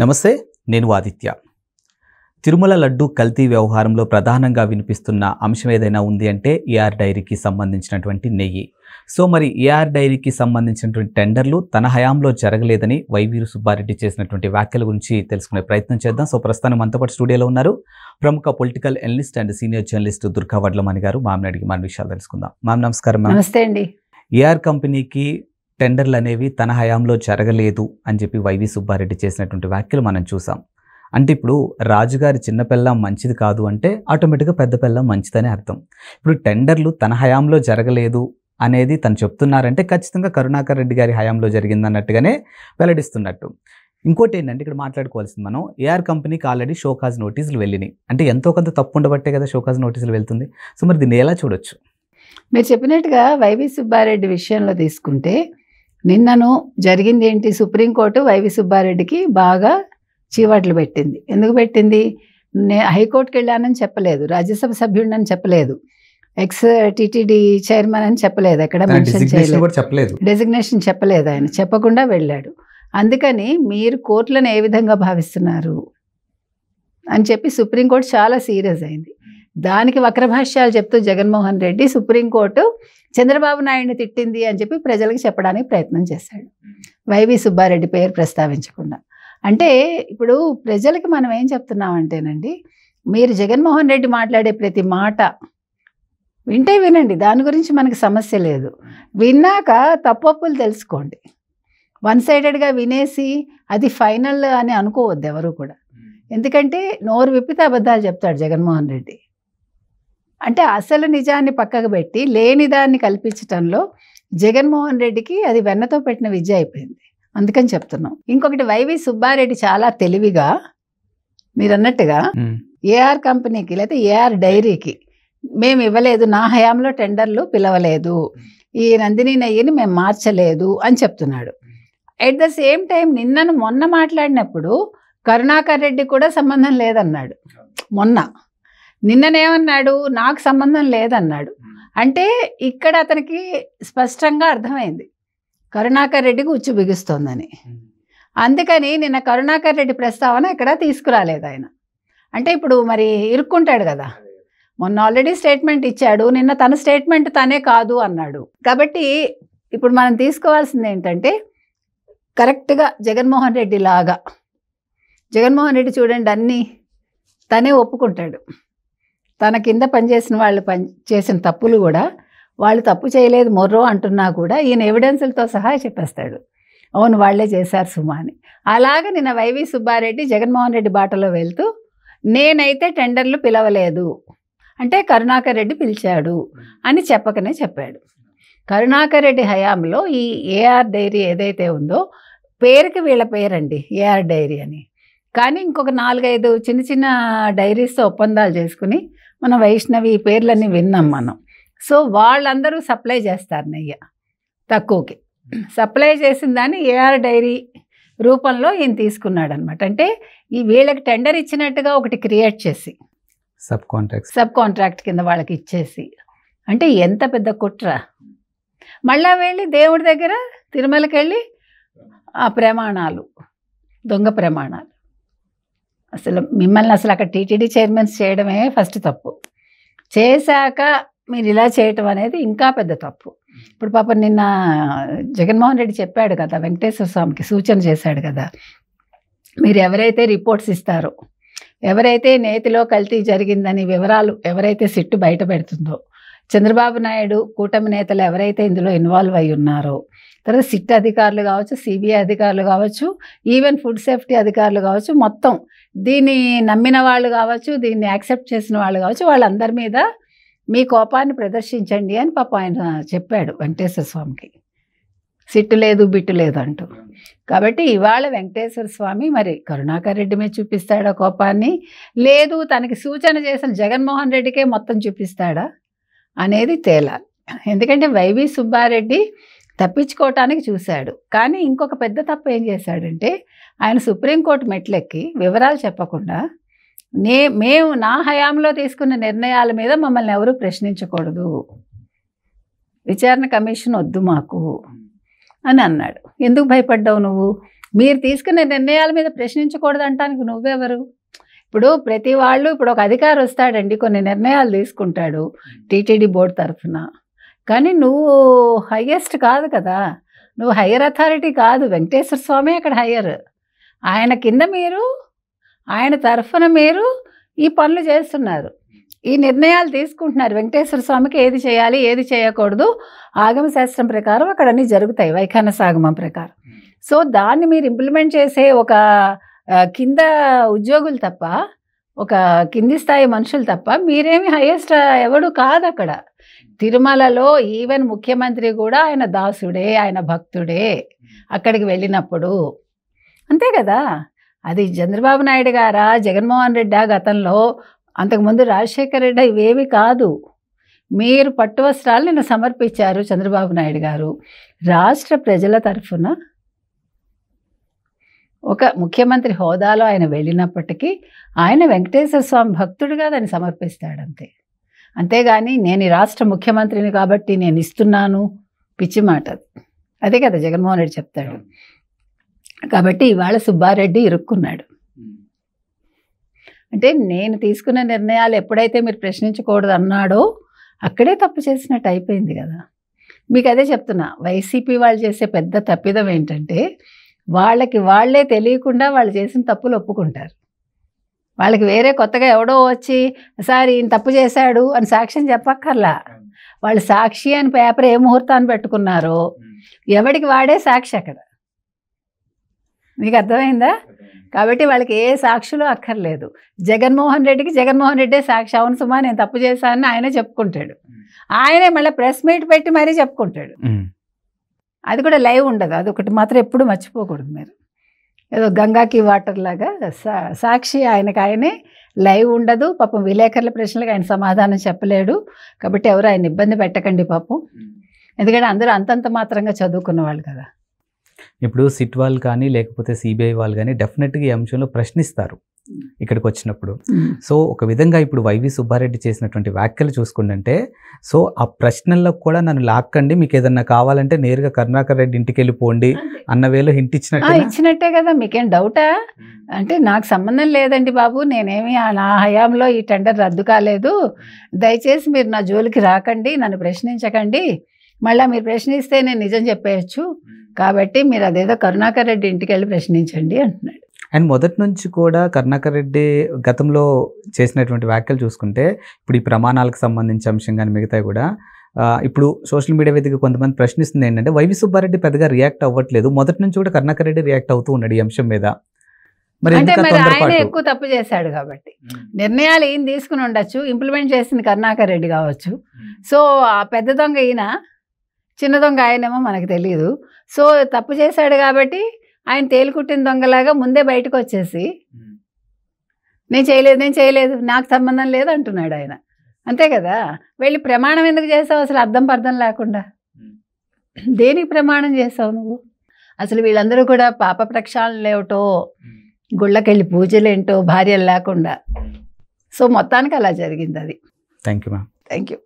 నమస్తే నేను ఆదిత్య తిరుమల లడ్డు కల్తీ వ్యవహారంలో ప్రధానంగా వినిపిస్తున్న అంశం ఏదైనా ఉంది అంటే ఏఆర్ డైరీకి సంబంధించినటువంటి నెయ్యి సో మరి ఏఆర్ డైరీకి సంబంధించినటువంటి టెండర్లు తన హయాంలో జరగలేదని వైవీరు సుబ్బారెడ్డి చేసినటువంటి వ్యాఖ్యల గురించి తెలుసుకునే ప్రయత్నం చేద్దాం సో ప్రస్తుతానికి మనతో పాటు స్టూడియోలో ఉన్నారు ప్రముఖ political analyst and senior journalist Durga Vadlamani గారు మామ్ని అడిగి మన విషయాలు తెలుసుకుందాం మామ్ నమస్కారం నమస్తే అండి ఏఆర్ కంపెనీకి టెండర్లు అనేవి తన హయాంలో జరగలేదు అని చెప్పి వైవి సుబ్బారెడ్డి చేసినటువంటి వ్యాఖ్యలు మనం చూసాం అంటే ఇప్పుడు రాజుగారి చిన్న పిల్ల మంచిది కాదు అంటే ఆటోమేటిక్గా పెద్ద పిల్లం మంచిదని అర్థం ఇప్పుడు టెండర్లు తన హయాంలో జరగలేదు అనేది తను చెప్తున్నారంటే ఖచ్చితంగా కరుణాకర్ రెడ్డి గారి హయాంలో జరిగిందన్నట్టుగానే వెల్లడిస్తున్నట్టు ఇంకోటి ఏంటంటే ఇక్కడ మాట్లాడుకోవాల్సింది మనం ఏఆర్ కంపెనీకి ఆల్రెడీ షోకాజ్ నోటీసులు వెళ్ళినాయి అంటే ఎంతో కొంత తప్పు ఉండబట్టే కదా షోకాజ్ నోటీసులు వెళ్తుంది సో మరి దీన్ని ఎలా చూడొచ్చు మీరు చెప్పినట్టుగా వైవి సుబ్బారెడ్డి విషయంలో తీసుకుంటే నిన్నను జరిగింది ఏంటి సుప్రీంకోర్టు వైవి సుబ్బారెడ్డికి బాగా చీవాట్లు పెట్టింది ఎందుకు పెట్టింది నే హైకోర్టుకి వెళ్ళానని చెప్పలేదు రాజ్యసభ అని చెప్పలేదు ఎక్స్ టిటిడి చైర్మన్ అని చెప్పలేదు ఎక్కడ మెన్షన్ చేయలేదు డెసిగ్నేషన్ చెప్పలేదు ఆయన చెప్పకుండా వెళ్ళాడు అందుకని మీరు కోర్టులను ఏ విధంగా భావిస్తున్నారు అని చెప్పి సుప్రీంకోర్టు చాలా సీరియస్ అయింది దానికి వక్రభాష్యాలు చెప్తూ జగన్మోహన్ రెడ్డి సుప్రీంకోర్టు చంద్రబాబు నాయుడిని తిట్టింది అని చెప్పి ప్రజలకు చెప్పడానికి ప్రయత్నం చేశాడు వైవి సుబ్బారెడ్డి పేరు ప్రస్తావించకుండా అంటే ఇప్పుడు ప్రజలకి మనం ఏం చెప్తున్నామంటేనండి మీరు జగన్మోహన్ రెడ్డి మాట్లాడే ప్రతి మాట వింటే వినండి దాని గురించి మనకి సమస్య లేదు విన్నాక తప్పప్పులు తెలుసుకోండి వన్ సైడెడ్గా వినేసి అది ఫైనల్ అని అనుకోవద్దు ఎవరు కూడా ఎందుకంటే నోరు విప్పితే అబద్ధాలు చెప్తాడు జగన్మోహన్ రెడ్డి అంటే అసలు నిజాన్ని పక్కకు పెట్టి లేని దాన్ని కల్పించటంలో జగన్మోహన్ రెడ్డికి అది వెన్నతో పెట్టిన విద్య అయిపోయింది అందుకని చెప్తున్నాం ఇంకొకటి వైవి సుబ్బారెడ్డి చాలా తెలివిగా మీరు అన్నట్టుగా ఏఆర్ కంపెనీకి లేకపోతే ఏఆర్ డైరీకి మేము ఇవ్వలేదు నా హయాంలో టెండర్లు పిలవలేదు ఈ నందిని నయ్యని మేము మార్చలేదు అని చెప్తున్నాడు ఎట్ ద సేమ్ టైం నిన్నను మొన్న మాట్లాడినప్పుడు కరుణాకర్ రెడ్డి కూడా సంబంధం లేదన్నాడు మొన్న నిన్ననేమన్నాడు నాకు సంబంధం లేదన్నాడు అంటే ఇక్కడ అతనికి స్పష్టంగా అర్థమైంది కరుణాకర్ రెడ్డికి ఉచ్చు బిగుస్తోందని అందుకని నిన్న కరుణాకర్ రెడ్డి ప్రస్తావన ఇక్కడ తీసుకురాలేదు ఆయన అంటే ఇప్పుడు మరి ఇరుక్కుంటాడు కదా మొన్న ఆల్రెడీ స్టేట్మెంట్ ఇచ్చాడు నిన్న తన స్టేట్మెంట్ తనే కాదు అన్నాడు కాబట్టి ఇప్పుడు మనం తీసుకోవాల్సింది ఏంటంటే కరెక్ట్గా జగన్మోహన్ రెడ్డి లాగా జగన్మోహన్ రెడ్డి చూడండి అన్నీ తనే ఒప్పుకుంటాడు తన కింద పనిచేసిన వాళ్ళు పని చేసిన తప్పులు కూడా వాళ్ళు తప్పు చేయలేదు మొర్రో అంటున్నా కూడా ఈయన ఎవిడెన్సులతో సహా చెప్పేస్తాడు అవును వాళ్లే చేశారు సుమా అని అలాగ నిన్న వైవి సుబ్బారెడ్డి జగన్మోహన్ రెడ్డి బాటలో వెళ్తూ నేనైతే టెండర్లు పిలవలేదు అంటే కరుణాకర్ రెడ్డి పిలిచాడు అని చెప్పకనే చెప్పాడు కరుణాకర్ రెడ్డి హయాంలో ఈ ఏఆర్ డైరీ ఏదైతే ఉందో పేరుకి వీళ్ళ పేరండి ఏఆర్ డైరీ అని కానీ ఇంకొక నాలుగైదు చిన్న చిన్న డైరీస్తో ఒప్పందాలు చేసుకుని మన వైష్ణవి ఈ పేర్లన్నీ విన్నాం మనం సో వాళ్ళందరూ సప్లై చేస్తారు నెయ్యి తక్కువకి సప్లై చేసిన దాన్ని ఏఆర్ డైరీ రూపంలో ఈయన తీసుకున్నాడు అనమాట అంటే ఈ వీళ్ళకి టెండర్ ఇచ్చినట్టుగా ఒకటి క్రియేట్ చేసి సబ్ కాంట్రాక్ట్ సబ్ కాంట్రాక్ట్ కింద వాళ్ళకి ఇచ్చేసి అంటే ఎంత పెద్ద కుట్ర మళ్ళా వెళ్ళి దేవుడి దగ్గర తిరుమలకి వెళ్ళి ఆ ప్రమాణాలు దొంగ ప్రమాణాలు అసలు మిమ్మల్ని అసలు అక్కడ టీటీడీ చైర్మన్స్ చేయడమే ఫస్ట్ తప్పు చేశాక మీరు ఇలా చేయటం అనేది ఇంకా పెద్ద తప్పు ఇప్పుడు పాపం నిన్న జగన్మోహన్ రెడ్డి చెప్పాడు కదా వెంకటేశ్వర స్వామికి సూచన చేశాడు కదా మీరు ఎవరైతే రిపోర్ట్స్ ఇస్తారో ఎవరైతే నేతిలో కల్తీ జరిగిందని వివరాలు ఎవరైతే సిట్టు బయట పెడుతుందో చంద్రబాబు నాయుడు కూటమి నేతలు ఎవరైతే ఇందులో ఇన్వాల్వ్ అయి ఉన్నారో తర్వాత సిట్ అధికారులు కావచ్చు సిబిఐ అధికారులు కావచ్చు ఈవెన్ ఫుడ్ సేఫ్టీ అధికారులు కావచ్చు మొత్తం దీన్ని నమ్మిన వాళ్ళు కావచ్చు దీన్ని యాక్సెప్ట్ చేసిన వాళ్ళు కావచ్చు వాళ్ళందరి మీద మీ కోపాన్ని ప్రదర్శించండి అని పాప ఆయన చెప్పాడు వెంకటేశ్వర స్వామికి సిట్టు లేదు బిట్టు లేదు అంటూ కాబట్టి ఇవాళ వెంకటేశ్వర స్వామి మరి కరుణాకర్ రెడ్డి మీద చూపిస్తాడా కోపాన్ని లేదు తనకి సూచన చేసిన జగన్మోహన్ రెడ్డికే మొత్తం చూపిస్తాడా అనేది తేలాలి ఎందుకంటే వైవి సుబ్బారెడ్డి తప్పించుకోవటానికి చూశాడు కానీ ఇంకొక పెద్ద తప్పు ఏం చేశాడంటే ఆయన సుప్రీంకోర్టు మెట్లెక్కి వివరాలు చెప్పకుండా నే మేము నా హయాంలో తీసుకున్న నిర్ణయాల మీద మమ్మల్ని ఎవరు ప్రశ్నించకూడదు విచారణ కమిషన్ వద్దు మాకు అని అన్నాడు ఎందుకు భయపడ్డావు నువ్వు మీరు తీసుకునే నిర్ణయాల మీద ప్రశ్నించకూడదు అంటానికి నువ్వెవరు ఇప్పుడు ప్రతి వాళ్ళు ఇప్పుడు ఒక అధికారి వస్తాడండి కొన్ని నిర్ణయాలు తీసుకుంటాడు టీటీడీ బోర్డు తరఫున కానీ నువ్వు హయ్యెస్ట్ కాదు కదా నువ్వు హయ్యర్ అథారిటీ కాదు వెంకటేశ్వర స్వామి అక్కడ హయ్యర్ ఆయన కింద మీరు ఆయన తరఫున మీరు ఈ పనులు చేస్తున్నారు ఈ నిర్ణయాలు తీసుకుంటున్నారు వెంకటేశ్వర స్వామికి ఏది చేయాలి ఏది చేయకూడదు ఆగమ శాస్త్రం ప్రకారం అక్కడ అన్నీ జరుగుతాయి వైఖానసాగమం ప్రకారం సో దాన్ని మీరు ఇంప్లిమెంట్ చేసే ఒక కింద ఉద్యోగులు తప్ప ఒక కింది స్థాయి మనుషులు తప్ప మీరేమి హయ్యెస్ట్ ఎవడు కాదు అక్కడ తిరుమలలో ఈవెన్ ముఖ్యమంత్రి కూడా ఆయన దాసుడే ఆయన భక్తుడే అక్కడికి వెళ్ళినప్పుడు అంతే కదా అది చంద్రబాబు నాయుడు గారా జగన్మోహన్ రెడ్డి గతంలో అంతకుముందు రాజశేఖర రెడ్డి ఇవేవి కాదు మీరు పట్టు వస్త్రాలు నిన్న సమర్పించారు చంద్రబాబు నాయుడు గారు రాష్ట్ర ప్రజల తరఫున ఒక ముఖ్యమంత్రి హోదాలో ఆయన వెళ్ళినప్పటికీ ఆయన వెంకటేశ్వర స్వామి భక్తుడిగా దాన్ని సమర్పిస్తాడంతే అంతేగాని నేను ఈ రాష్ట్ర ముఖ్యమంత్రిని కాబట్టి నేను ఇస్తున్నాను పిచ్చి మాట అదే కదా జగన్మోహన్ రెడ్డి చెప్తాడు కాబట్టి ఇవాళ సుబ్బారెడ్డి ఇరుక్కున్నాడు అంటే నేను తీసుకున్న నిర్ణయాలు ఎప్పుడైతే మీరు ప్రశ్నించకూడదు అన్నాడో అక్కడే తప్పు చేసినట్టు అయిపోయింది కదా మీకు అదే చెప్తున్నా వైసీపీ వాళ్ళు చేసే పెద్ద తప్పిదం ఏంటంటే వాళ్ళకి వాళ్ళే తెలియకుండా వాళ్ళు చేసిన తప్పులు ఒప్పుకుంటారు వాళ్ళకి వేరే కొత్తగా ఎవడో వచ్చి సార్ ఈయన తప్పు చేశాడు అని సాక్ష్యం చెప్పక్కర్లా వాళ్ళు సాక్షి అని పేపర్ ఏ ముహూర్తాన్ని పెట్టుకున్నారో ఎవడికి వాడే సాక్షి అక్కడ మీకు అర్థమైందా కాబట్టి వాళ్ళకి ఏ సాక్షులు అక్కర్లేదు జగన్మోహన్ రెడ్డికి జగన్మోహన్ రెడ్డే సాక్షి అవును సుమా నేను తప్పు చేశానని ఆయనే చెప్పుకుంటాడు ఆయనే మళ్ళీ ప్రెస్ మీట్ పెట్టి మరీ చెప్పుకుంటాడు అది కూడా లైవ్ ఉండదు అది ఒకటి మాత్రం ఎప్పుడు మర్చిపోకూడదు మీరు ఏదో గంగాకి వాటర్ లాగా సా సాక్షి ఆయనకు ఆయనే లైవ్ ఉండదు పాపం విలేకరుల ప్రశ్నలకు ఆయన సమాధానం చెప్పలేడు కాబట్టి ఎవరు ఆయన ఇబ్బంది పెట్టకండి పాపం ఎందుకంటే అందరూ అంతంత మాత్రంగా చదువుకున్న వాళ్ళు కదా ఇప్పుడు సిట్ వాళ్ళు కానీ లేకపోతే సిబిఐ వాళ్ళు కానీ డెఫినెట్గా ఈ అంశంలో ప్రశ్నిస్తారు ఇక్కడికి వచ్చినప్పుడు సో ఒక విధంగా ఇప్పుడు వైవి సుబ్బారెడ్డి చేసినటువంటి వ్యాఖ్యలు చూసుకుంటే సో ఆ ప్రశ్నల్లో కూడా నన్ను లాక్కండి మీకు ఏదన్నా కావాలంటే నేరుగా కరుణాకర్ రెడ్డి ఇంటికి వెళ్ళిపోండి అన్న వేలో హింట్ ఇచ్చినట్టు ఇచ్చినట్టే కదా మీకేం డౌటా అంటే నాకు సంబంధం లేదండి బాబు నేనేమి నా హయాంలో ఈ టెండర్ రద్దు కాలేదు దయచేసి మీరు నా జోలికి రాకండి నన్ను ప్రశ్నించకండి మళ్ళీ మీరు ప్రశ్నిస్తే నేను నిజం చెప్పేయచ్చు కాబట్టి మీరు అదేదో కరుణాకర్ రెడ్డి ఇంటికి వెళ్ళి ప్రశ్నించండి అంటున్నాడు అండ్ మొదటి నుంచి కూడా కరుణాకర్ రెడ్డి గతంలో చేసినటువంటి వ్యాఖ్యలు చూసుకుంటే ఇప్పుడు ఈ ప్రమాణాలకు సంబంధించిన అంశం కానీ మిగతా కూడా ఇప్పుడు సోషల్ మీడియా వేదిక కొంతమంది ప్రశ్నిస్తుంది ఏంటంటే వైవి సుబ్బారెడ్డి పెద్దగా రియాక్ట్ అవ్వట్లేదు మొదటి నుంచి కూడా కరుణాకర్ రెడ్డి రియాక్ట్ అవుతూ ఉన్నాడు ఈ అంశం మీద మరి ఆయన ఎక్కువ తప్పు చేశాడు కాబట్టి నిర్ణయాలు ఏం తీసుకుని ఉండొచ్చు ఇంప్లిమెంట్ చేసింది కర్ణాకర్ రెడ్డి కావచ్చు సో ఆ పెద్ద దొంగ అయినా చిన్న దొంగ ఆయనేమో మనకు తెలియదు సో తప్పు చేశాడు కాబట్టి ఆయన తేలికుట్టిన దొంగలాగా ముందే బయటకు వచ్చేసి నేను చేయలేదు నేను చేయలేదు నాకు సంబంధం లేదు అంటున్నాడు ఆయన అంతే కదా వెళ్ళి ప్రమాణం ఎందుకు చేసావు అసలు అర్థం పర్థం లేకుండా hmm. దేనికి ప్రమాణం చేసావు నువ్వు అసలు వీళ్ళందరూ కూడా పాప లేవటో hmm. గుళ్ళకెళ్ళి పూజలేంటో భార్యలు లేకుండా hmm. సో మొత్తానికి అలా జరిగింది అది thank you ma'am thank you